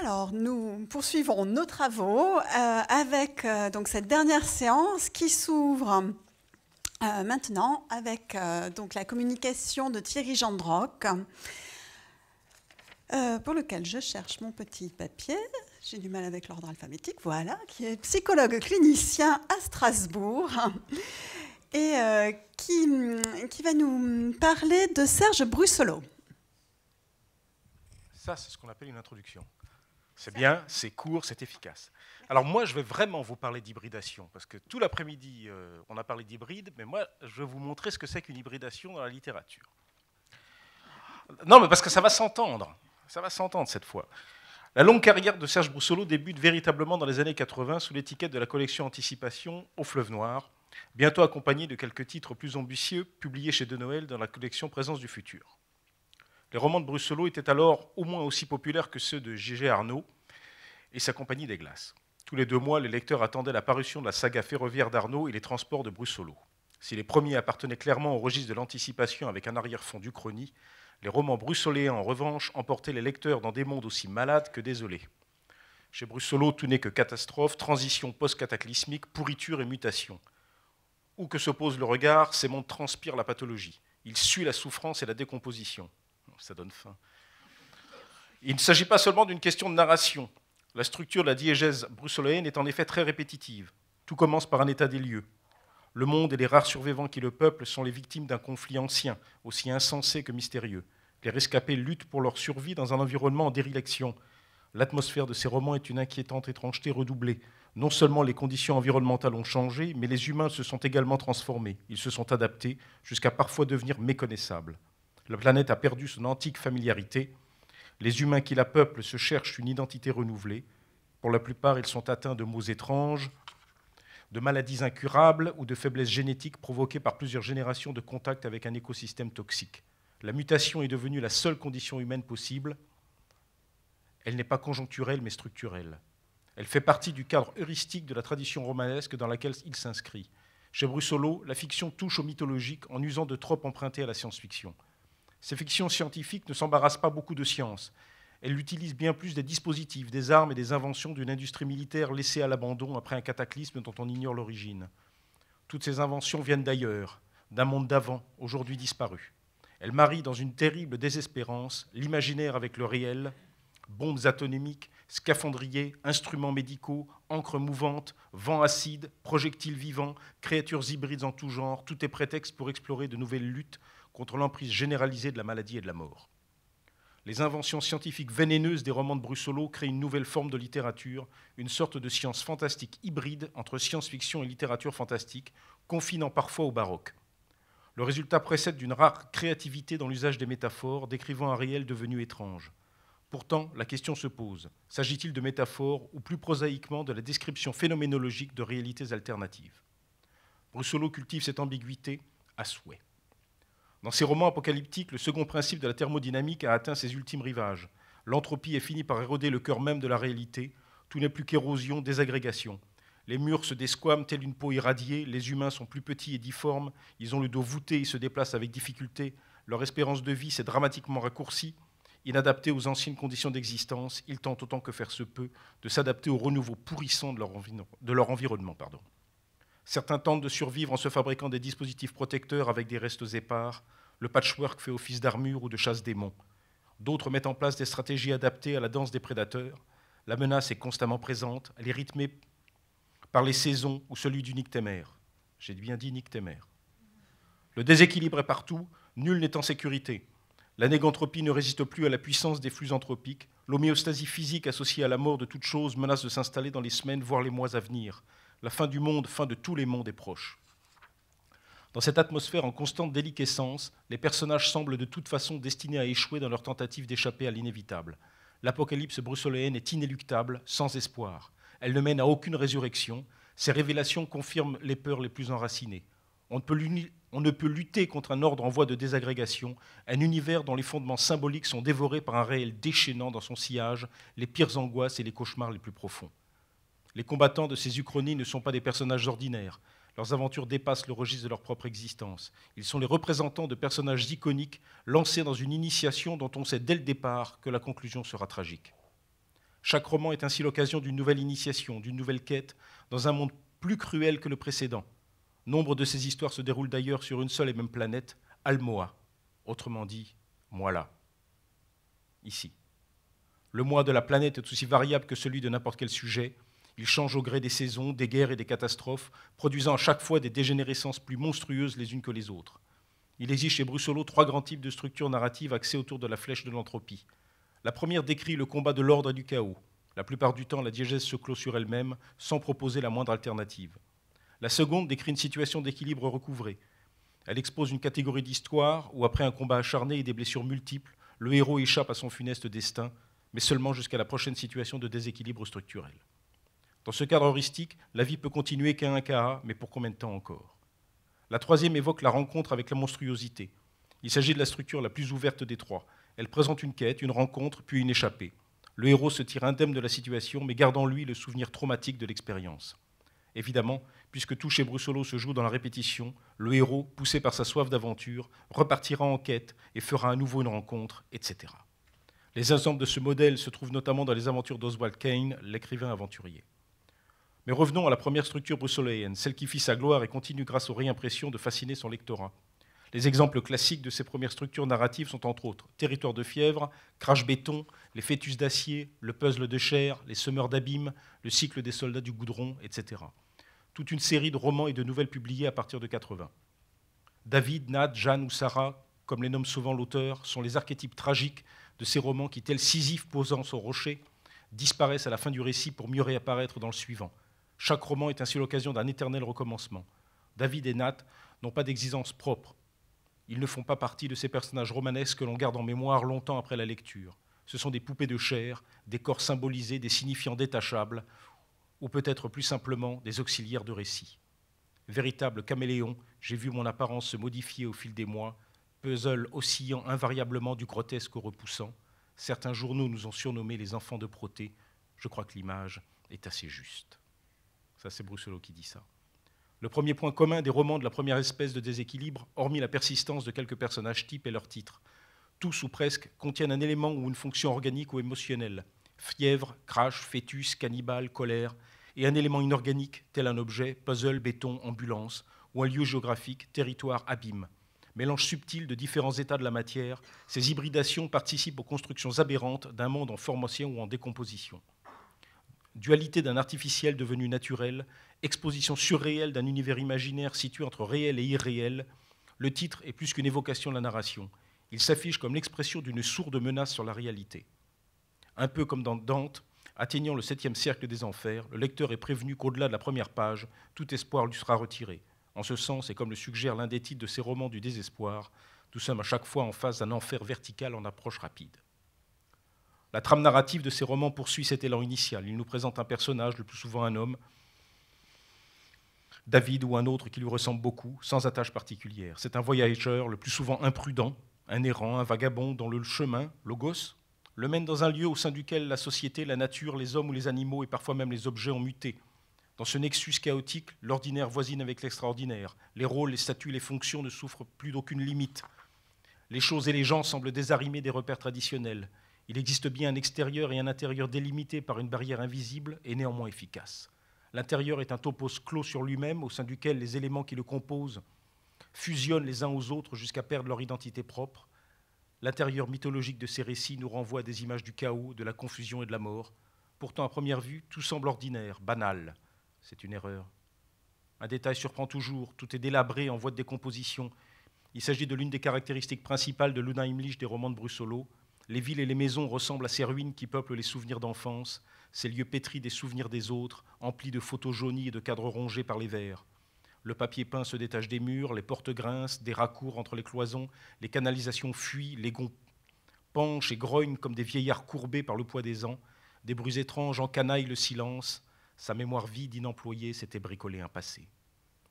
Alors, nous poursuivons nos travaux euh, avec euh, donc cette dernière séance qui s'ouvre euh, maintenant avec donc la communication de Thierry Gendroc, pour lequel je cherche mon petit papier. J'ai du mal avec l'ordre alphabétique, voilà, qui est psychologue clinicien à Strasbourg et qui, qui va nous parler de Serge Brusselot. Ça, c'est ce qu'on appelle une introduction. C'est bien, c'est court, c'est efficace. Alors moi, je vais vraiment vous parler d'hybridation, parce que tout l'après-midi, euh, on a parlé d'hybride, mais moi, je vais vous montrer ce que c'est qu'une hybridation dans la littérature. Non, mais parce que ça va s'entendre. Ça va s'entendre cette fois. La longue carrière de Serge Broussolo débute véritablement dans les années 80 sous l'étiquette de la collection Anticipation au fleuve noir, bientôt accompagnée de quelques titres plus ambitieux publiés chez De Noël dans la collection Présence du futur. Les romans de Brussolo étaient alors au moins aussi populaires que ceux de G.G. Arnaud et sa compagnie des glaces. Tous les deux mois, les lecteurs attendaient la parution de la saga ferroviaire d'Arnaud et les transports de Brussolo. Si les premiers appartenaient clairement au registre de l'anticipation avec un arrière-fond du d'Uchronie, les romans brussoléens, en revanche, emportaient les lecteurs dans des mondes aussi malades que désolés. Chez Brussolo, tout n'est que catastrophe, transition post-cataclysmique, pourriture et mutation. Où que se pose le regard, ces mondes transpirent la pathologie. Ils suit la souffrance et la décomposition ça donne Il ne s'agit pas seulement d'une question de narration. La structure de la diégèse bruxelloïenne est en effet très répétitive. Tout commence par un état des lieux. Le monde et les rares survivants qui le peuplent sont les victimes d'un conflit ancien, aussi insensé que mystérieux. Les rescapés luttent pour leur survie dans un environnement en dérilection. L'atmosphère de ces romans est une inquiétante étrangeté redoublée. Non seulement les conditions environnementales ont changé, mais les humains se sont également transformés. Ils se sont adaptés, jusqu'à parfois devenir méconnaissables. La planète a perdu son antique familiarité. Les humains qui la peuplent se cherchent une identité renouvelée. Pour la plupart, ils sont atteints de maux étranges, de maladies incurables ou de faiblesses génétiques provoquées par plusieurs générations de contact avec un écosystème toxique. La mutation est devenue la seule condition humaine possible. Elle n'est pas conjoncturelle mais structurelle. Elle fait partie du cadre heuristique de la tradition romanesque dans laquelle il s'inscrit. Chez Brussolo, la fiction touche au mythologique en usant de trop empruntés à la science-fiction. Ces fictions scientifiques ne s'embarrassent pas beaucoup de science. Elles utilisent bien plus des dispositifs, des armes et des inventions d'une industrie militaire laissée à l'abandon après un cataclysme dont on ignore l'origine. Toutes ces inventions viennent d'ailleurs, d'un monde d'avant, aujourd'hui disparu. Elles marient dans une terrible désespérance l'imaginaire avec le réel, bombes atomiques, scaphandriers, instruments médicaux, encres mouvantes, vents acides, projectiles vivants, créatures hybrides en tout genre, tout est prétexte pour explorer de nouvelles luttes, contre l'emprise généralisée de la maladie et de la mort. Les inventions scientifiques vénéneuses des romans de Brussolo créent une nouvelle forme de littérature, une sorte de science fantastique hybride entre science-fiction et littérature fantastique, confinant parfois au baroque. Le résultat précède d'une rare créativité dans l'usage des métaphores, décrivant un réel devenu étrange. Pourtant, la question se pose. S'agit-il de métaphores ou plus prosaïquement de la description phénoménologique de réalités alternatives Brussolo cultive cette ambiguïté à souhait. Dans ses romans apocalyptiques, le second principe de la thermodynamique a atteint ses ultimes rivages. L'entropie est finie par éroder le cœur même de la réalité. Tout n'est plus qu'érosion, désagrégation. Les murs se desquament tels une peau irradiée, les humains sont plus petits et difformes, ils ont le dos voûté, ils se déplacent avec difficulté, leur espérance de vie s'est dramatiquement raccourcie. Inadaptés aux anciennes conditions d'existence, ils tentent autant que faire se peut de s'adapter au renouveau pourrissant de leur, environnement. Certains tentent de survivre en se fabriquant des dispositifs protecteurs avec des restes épars, le patchwork fait office d'armure ou de chasse-démon. D'autres mettent en place des stratégies adaptées à la danse des prédateurs. La menace est constamment présente, elle est rythmée par les saisons ou celui du nictémère. J'ai bien dit nictémère. Le déséquilibre est partout, nul n'est en sécurité. La négantropie ne résiste plus à la puissance des flux anthropiques. L'homéostasie physique associée à la mort de toute chose menace de s'installer dans les semaines, voire les mois à venir. La fin du monde, fin de tous les mondes est proche. Dans cette atmosphère en constante déliquescence, les personnages semblent de toute façon destinés à échouer dans leur tentative d'échapper à l'inévitable. L'apocalypse bruxoléenne est inéluctable, sans espoir. Elle ne mène à aucune résurrection. Ses révélations confirment les peurs les plus enracinées. on ne peut lutter contre un ordre en voie de désagrégation, un univers dont les fondements symboliques sont dévorés par un réel déchaînant dans son sillage les pires angoisses et les cauchemars les plus profonds. Les combattants de ces uchronies ne sont pas des personnages ordinaires. Leurs aventures dépassent le registre de leur propre existence. Ils sont les représentants de personnages iconiques lancés dans une initiation dont on sait dès le départ que la conclusion sera tragique. Chaque roman est ainsi l'occasion d'une nouvelle initiation, d'une nouvelle quête, dans un monde plus cruel que le précédent. Nombre de ces histoires se déroulent d'ailleurs sur une seule et même planète, Almoa, autrement dit, moi là, ici. Le moi de la planète est aussi variable que celui de n'importe quel sujet, il change au gré des saisons, des guerres et des catastrophes, produisant à chaque fois des dégénérescences plus monstrueuses les unes que les autres. Il existe chez Brussolo trois grands types de structures narratives axées autour de la flèche de l'entropie. La première décrit le combat de l'ordre et du chaos. La plupart du temps, la diégèse se clôt sur elle-même, sans proposer la moindre alternative. La seconde décrit une situation d'équilibre recouvré. Elle expose une catégorie d'histoire où, après un combat acharné et des blessures multiples, le héros échappe à son funeste destin, mais seulement jusqu'à la prochaine situation de déséquilibre structurel. Dans ce cadre heuristique, la vie peut continuer qu'à un cas, mais pour combien de temps encore La troisième évoque la rencontre avec la monstruosité. Il s'agit de la structure la plus ouverte des trois. Elle présente une quête, une rencontre, puis une échappée. Le héros se tire indemne de la situation, mais garde en lui le souvenir traumatique de l'expérience. Évidemment, puisque tout chez Brussolo se joue dans la répétition, le héros, poussé par sa soif d'aventure, repartira en quête et fera à nouveau une rencontre, etc. Les exemples de ce modèle se trouvent notamment dans les aventures d'Oswald Kane, l'écrivain aventurier. Mais revenons à la première structure bruxelloise, celle qui fit sa gloire et continue grâce aux réimpressions de fasciner son lectorat. Les exemples classiques de ces premières structures narratives sont entre autres Territoire de fièvre, Crash béton, Les fœtus d'acier, Le puzzle de chair, Les semeurs d'abîme, Le cycle des soldats du goudron, etc. Toute une série de romans et de nouvelles publiées à partir de 80. David, Nad, Jeanne ou Sarah, comme les nomme souvent l'auteur, sont les archétypes tragiques de ces romans qui, tels Sisyphe posant son rocher, disparaissent à la fin du récit pour mieux réapparaître dans le suivant, chaque roman est ainsi l'occasion d'un éternel recommencement. David et Nat n'ont pas d'existence propre. Ils ne font pas partie de ces personnages romanesques que l'on garde en mémoire longtemps après la lecture. Ce sont des poupées de chair, des corps symbolisés, des signifiants détachables, ou peut-être plus simplement des auxiliaires de récit. Véritable caméléon, j'ai vu mon apparence se modifier au fil des mois, puzzle oscillant invariablement du grotesque au repoussant. Certains journaux nous ont surnommés les enfants de Protée. Je crois que l'image est assez juste c'est Brousselot qui dit ça. Le premier point commun des romans de la première espèce de déséquilibre, hormis la persistance de quelques personnages types et leurs titres, tous ou presque contiennent un élément ou une fonction organique ou émotionnelle fièvre, crash, fœtus, cannibale, colère, et un élément inorganique, tel un objet, puzzle, béton, ambulance, ou un lieu géographique, territoire, abîme. Mélange subtil de différents états de la matière, ces hybridations participent aux constructions aberrantes d'un monde en formation ou en décomposition dualité d'un artificiel devenu naturel, exposition surréelle d'un univers imaginaire situé entre réel et irréel, le titre est plus qu'une évocation de la narration. Il s'affiche comme l'expression d'une sourde menace sur la réalité. Un peu comme dans Dante, atteignant le septième cercle des enfers, le lecteur est prévenu qu'au-delà de la première page, tout espoir lui sera retiré. En ce sens, et comme le suggère l'un des titres de ses romans du désespoir, nous sommes à chaque fois en face d'un enfer vertical en approche rapide. La trame narrative de ses romans poursuit cet élan initial. Il nous présente un personnage, le plus souvent un homme, David ou un autre qui lui ressemble beaucoup, sans attache particulière. C'est un voyageur, le plus souvent imprudent, un errant, un vagabond dont le chemin, Logos, le mène dans un lieu au sein duquel la société, la nature, les hommes ou les animaux et parfois même les objets ont muté. Dans ce nexus chaotique, l'ordinaire voisine avec l'extraordinaire. Les rôles, les statuts, les fonctions ne souffrent plus d'aucune limite. Les choses et les gens semblent désarrimer des repères traditionnels. Il existe bien un extérieur et un intérieur délimités par une barrière invisible et néanmoins efficace. L'intérieur est un topos clos sur lui-même, au sein duquel les éléments qui le composent fusionnent les uns aux autres jusqu'à perdre leur identité propre. L'intérieur mythologique de ces récits nous renvoie à des images du chaos, de la confusion et de la mort. Pourtant, à première vue, tout semble ordinaire, banal. C'est une erreur. Un détail surprend toujours, tout est délabré en voie de décomposition. Il s'agit de l'une des caractéristiques principales de Luna Imlich des romans de Brussolo, les villes et les maisons ressemblent à ces ruines qui peuplent les souvenirs d'enfance, ces lieux pétris des souvenirs des autres, emplis de photos jaunies et de cadres rongés par les vers. Le papier peint se détache des murs, les portes grincent, des raccours entre les cloisons, les canalisations fuient, les gonds penchent et grognent comme des vieillards courbés par le poids des ans, des bruits étranges encanaillent le silence, sa mémoire vide inemployée s'était bricolée un passé.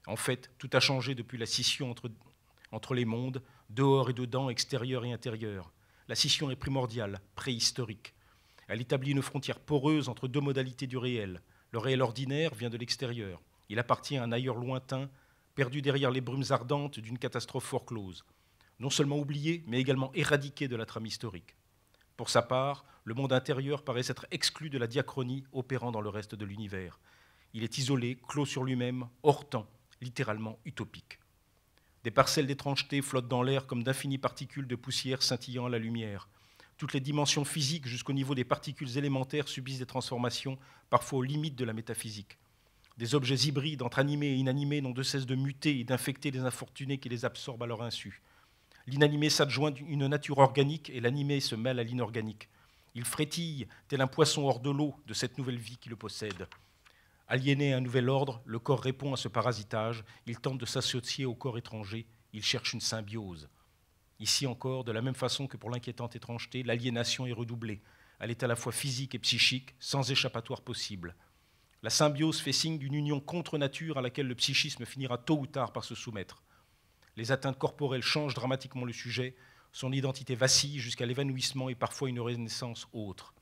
En fait, tout a changé depuis la scission entre, entre les mondes, dehors et dedans, extérieur et intérieur. La scission est primordiale, préhistorique. Elle établit une frontière poreuse entre deux modalités du réel. Le réel ordinaire vient de l'extérieur. Il appartient à un ailleurs lointain, perdu derrière les brumes ardentes d'une catastrophe foreclose. Non seulement oublié, mais également éradiqué de la trame historique. Pour sa part, le monde intérieur paraît s'être exclu de la diachronie opérant dans le reste de l'univers. Il est isolé, clos sur lui-même, hors temps, littéralement utopique. Des parcelles d'étrangeté flottent dans l'air comme d'infinies particules de poussière scintillant à la lumière. Toutes les dimensions physiques jusqu'au niveau des particules élémentaires subissent des transformations, parfois aux limites de la métaphysique. Des objets hybrides entre animés et inanimés n'ont de cesse de muter et d'infecter les infortunés qui les absorbent à leur insu. L'inanimé s'adjoint une nature organique et l'animé se mêle à l'inorganique. Il frétille, tel un poisson hors de l'eau, de cette nouvelle vie qui le possède. Aliéné à un nouvel ordre, le corps répond à ce parasitage, il tente de s'associer au corps étranger, il cherche une symbiose. Ici encore, de la même façon que pour l'inquiétante étrangeté, l'aliénation est redoublée. Elle est à la fois physique et psychique, sans échappatoire possible. La symbiose fait signe d'une union contre nature à laquelle le psychisme finira tôt ou tard par se soumettre. Les atteintes corporelles changent dramatiquement le sujet, son identité vacille jusqu'à l'évanouissement et parfois une renaissance autre.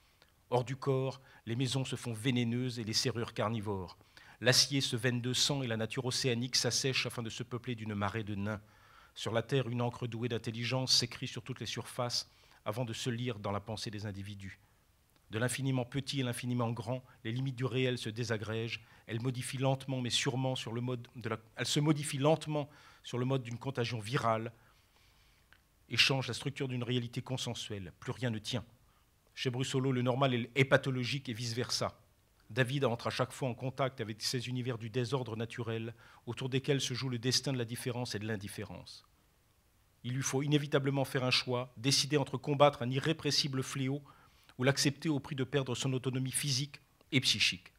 Hors du corps, les maisons se font vénéneuses et les serrures carnivores. L'acier se veine de sang et la nature océanique s'assèche afin de se peupler d'une marée de nains. Sur la terre, une encre douée d'intelligence s'écrit sur toutes les surfaces avant de se lire dans la pensée des individus. De l'infiniment petit et l'infiniment grand, les limites du réel se désagrègent, Elle modifient lentement mais sûrement sur le mode de la... se modifie lentement sur le mode d'une contagion virale et change la structure d'une réalité consensuelle. Plus rien ne tient. Chez Brussolo, le normal est pathologique et vice-versa. David entre à chaque fois en contact avec ces univers du désordre naturel autour desquels se joue le destin de la différence et de l'indifférence. Il lui faut inévitablement faire un choix, décider entre combattre un irrépressible fléau ou l'accepter au prix de perdre son autonomie physique et psychique.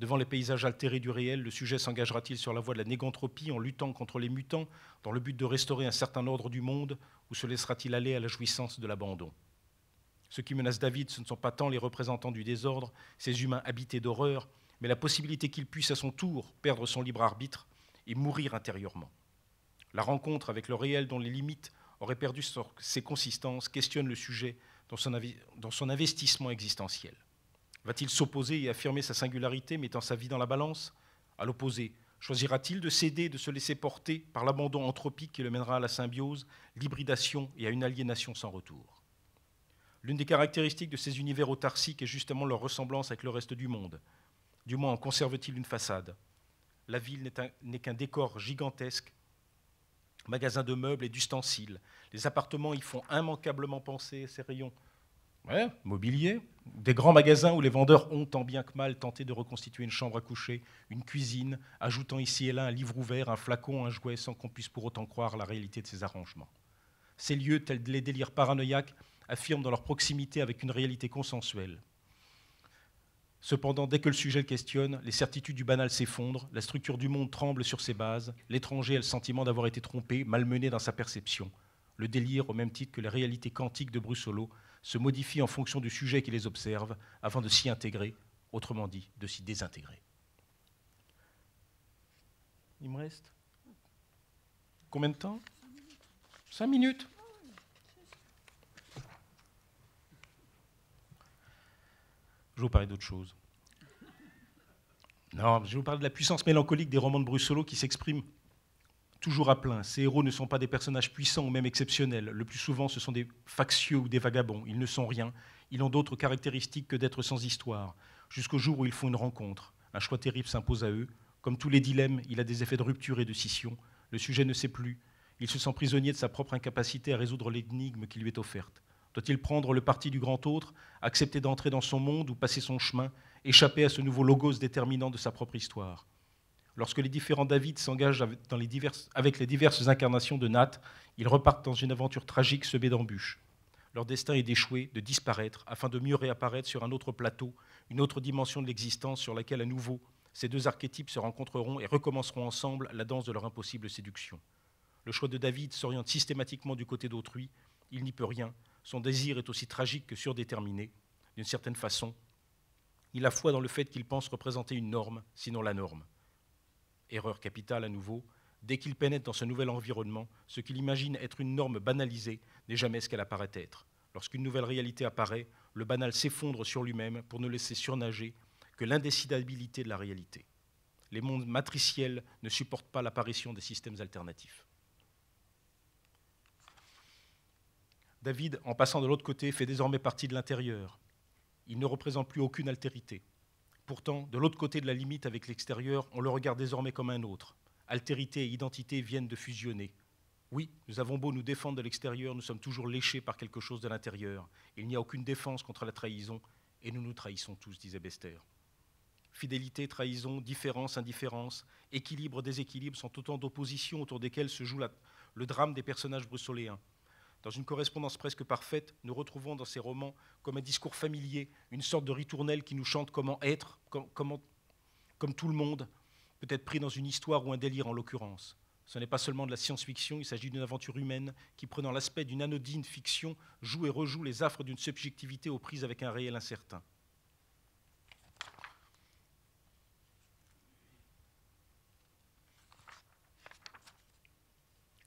Devant les paysages altérés du réel, le sujet s'engagera-t-il sur la voie de la négantropie en luttant contre les mutants dans le but de restaurer un certain ordre du monde ou se laissera-t-il aller à la jouissance de l'abandon ce qui menace David, ce ne sont pas tant les représentants du désordre, ces humains habités d'horreur, mais la possibilité qu'il puisse à son tour perdre son libre arbitre et mourir intérieurement. La rencontre avec le réel dont les limites auraient perdu ses consistances questionne le sujet dans son, investissement existentiel. Va-t-il s'opposer et affirmer sa singularité, mettant sa vie dans la balance À l'opposé, choisira-t-il de céder, de se laisser porter par l'abandon anthropique qui le mènera à la symbiose, l'hybridation et à une aliénation sans retour L'une des caractéristiques de ces univers autarciques est justement leur ressemblance avec le reste du monde. Du moins en conserve-t-il une façade. La ville n'est qu'un décor gigantesque, magasin de meubles et d'ustensiles. Les appartements y font immanquablement penser ces rayons. Ouais, mobilier, des grands magasins où les vendeurs ont tant bien que mal tenté de reconstituer une chambre à coucher, une cuisine, ajoutant ici et là un livre ouvert, un flacon, un jouet, sans qu'on puisse pour autant croire la réalité de ces arrangements. Ces lieux, tels les délires paranoïaques, affirment dans leur proximité avec une réalité consensuelle. Cependant, dès que le sujet le questionne, les certitudes du banal s'effondrent, la structure du monde tremble sur ses bases, l'étranger a le sentiment d'avoir été trompé, malmené dans sa perception. Le délire, au même titre que la réalité quantique de Brussolo, se modifie en fonction du sujet qui les observe avant de s'y intégrer, autrement dit, de s'y désintégrer. Il me reste combien de temps Cinq minutes je vous parler d'autre chose. Non, je vous parle de la puissance mélancolique des romans de Brussolo qui s'expriment toujours à plein. Ces héros ne sont pas des personnages puissants ou même exceptionnels. Le plus souvent, ce sont des factieux ou des vagabonds. Ils ne sont rien. Ils ont d'autres caractéristiques que d'être sans histoire, jusqu'au jour où ils font une rencontre. Un choix terrible s'impose à eux. Comme tous les dilemmes, il a des effets de rupture et de scission. Le sujet ne sait plus. Il se sent prisonnier de sa propre incapacité à résoudre l'énigme qui lui est offerte. Doit-il prendre le parti du grand autre, accepter d'entrer dans son monde ou passer son chemin, échapper à ce nouveau logos déterminant de sa propre histoire Lorsque les différents David s'engagent avec, les diverses incarnations de Nat, ils repartent dans une aventure tragique semée d'embûches. Leur destin est d'échouer, de disparaître, afin de mieux réapparaître sur un autre plateau, une autre dimension de l'existence sur laquelle à nouveau ces deux archétypes se rencontreront et recommenceront ensemble la danse de leur impossible séduction. Le choix de David s'oriente systématiquement du côté d'autrui, il n'y peut rien, son désir est aussi tragique que surdéterminé, d'une certaine façon. Il a foi dans le fait qu'il pense représenter une norme, sinon la norme. Erreur capitale à nouveau, dès qu'il pénètre dans ce nouvel environnement, ce qu'il imagine être une norme banalisée n'est jamais ce qu'elle apparaît être. Lorsqu'une nouvelle réalité apparaît, le banal s'effondre sur lui-même pour ne laisser surnager que l'indécidabilité de la réalité. Les mondes matriciels ne supportent pas l'apparition des systèmes alternatifs. David, en passant de l'autre côté, fait désormais partie de l'intérieur. Il ne représente plus aucune altérité. Pourtant, de l'autre côté de la limite avec l'extérieur, on le regarde désormais comme un autre. Altérité et identité viennent de fusionner. Oui, nous avons beau nous défendre de l'extérieur, nous sommes toujours léchés par quelque chose de l'intérieur. Il n'y a aucune défense contre la trahison, et nous nous trahissons tous, disait Bester. Fidélité, trahison, différence, indifférence, équilibre, déséquilibre sont autant d'oppositions autour desquelles se joue le drame des personnages brussoléens. Dans une correspondance presque parfaite, nous retrouvons dans ces romans, comme un discours familier, une sorte de ritournelle qui nous chante comment être, comment, comme tout le monde, peut-être pris dans une histoire ou un délire en l'occurrence. Ce n'est pas seulement de la science-fiction, il s'agit d'une aventure humaine qui, prenant l'aspect d'une anodine fiction, joue et rejoue les affres d'une subjectivité aux prises avec un réel incertain.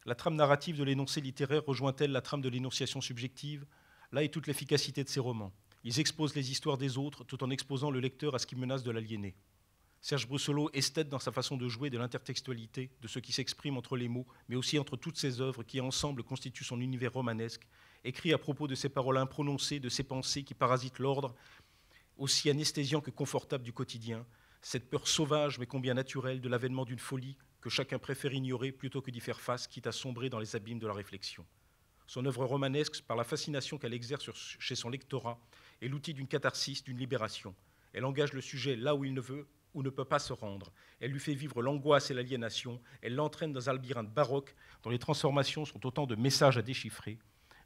La trame narrative de l'énoncé littéraire rejoint-elle la trame de l'énonciation subjective Là est toute l'efficacité de ces romans. Ils exposent les histoires des autres tout en exposant le lecteur à ce qui menace de l'aliéner. Serge Brosselot esthète dans sa façon de jouer de l'intertextualité, de ce qui s'exprime entre les mots, mais aussi entre toutes ses œuvres qui ensemble constituent son univers romanesque, écrit à propos de ces paroles imprononcées, de ses pensées qui parasitent l'ordre, aussi anesthésiant que confortable du quotidien, cette peur sauvage mais combien naturelle de l'avènement d'une folie, que chacun préfère ignorer plutôt que d'y faire face, quitte à sombrer dans les abîmes de la réflexion. Son œuvre romanesque, par la fascination qu'elle exerce chez son lectorat, est l'outil d'une catharsis, d'une libération. Elle engage le sujet là où il ne veut ou ne peut pas se rendre. Elle lui fait vivre l'angoisse et l'aliénation. Elle l'entraîne dans un labyrinthe baroque dont les transformations sont autant de messages à déchiffrer.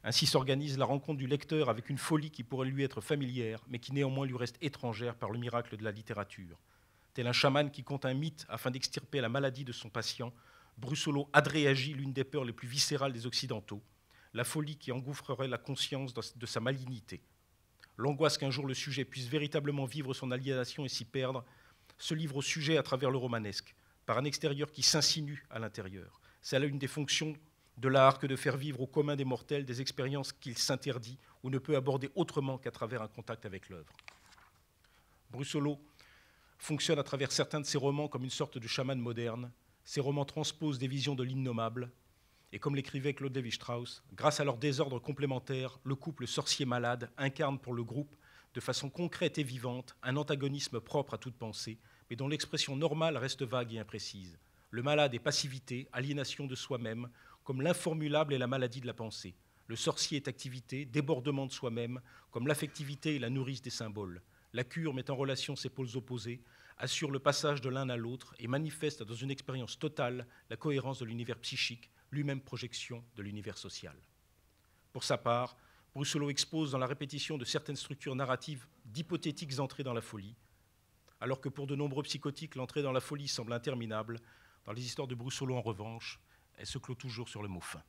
Ainsi s'organise la rencontre du lecteur avec une folie qui pourrait lui être familière, mais qui néanmoins lui reste étrangère par le miracle de la littérature. Tel un chaman qui compte un mythe afin d'extirper la maladie de son patient, Brussolo adréagit l'une des peurs les plus viscérales des Occidentaux, la folie qui engouffrerait la conscience de sa malignité. L'angoisse qu'un jour le sujet puisse véritablement vivre son aliénation et s'y perdre se livre au sujet à travers le romanesque, par un extérieur qui s'insinue à l'intérieur. C'est là une des fonctions de l'art que de faire vivre au commun des mortels des expériences qu'il s'interdit ou ne peut aborder autrement qu'à travers un contact avec l'œuvre. Brussolo fonctionne à travers certains de ses romans comme une sorte de chaman moderne. Ses romans transposent des visions de l'innommable. Et comme l'écrivait Claude Lévi-Strauss, grâce à leur désordre complémentaire, le couple sorcier-malade incarne pour le groupe, de façon concrète et vivante, un antagonisme propre à toute pensée, mais dont l'expression normale reste vague et imprécise. Le malade est passivité, aliénation de soi-même, comme l'informulable est la maladie de la pensée. Le sorcier est activité, débordement de soi-même, comme l'affectivité et la nourrice des symboles. La cure met en relation ses pôles opposés, assure le passage de l'un à l'autre et manifeste dans une expérience totale la cohérence de l'univers psychique, lui-même projection de l'univers social. Pour sa part, Brousselot expose dans la répétition de certaines structures narratives d'hypothétiques entrées dans la folie, alors que pour de nombreux psychotiques, l'entrée dans la folie semble interminable. Dans les histoires de Brousselot, en revanche, elle se clôt toujours sur le mot fin.